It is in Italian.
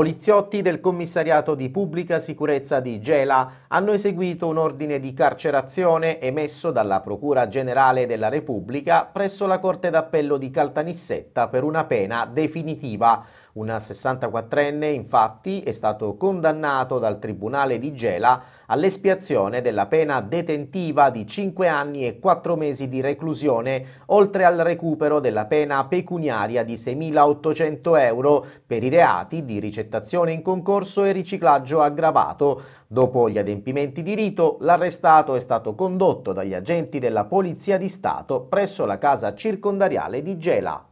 Poliziotti del commissariato di pubblica sicurezza di Gela hanno eseguito un ordine di carcerazione emesso dalla Procura Generale della Repubblica presso la Corte d'Appello di Caltanissetta per una pena definitiva. Una 64enne infatti è stato condannato dal Tribunale di Gela all'espiazione della pena detentiva di 5 anni e 4 mesi di reclusione, oltre al recupero della pena pecuniaria di 6.800 euro per i reati di ricettazione in concorso e riciclaggio aggravato. Dopo gli adempimenti di rito, l'arrestato è stato condotto dagli agenti della Polizia di Stato presso la casa circondariale di Gela.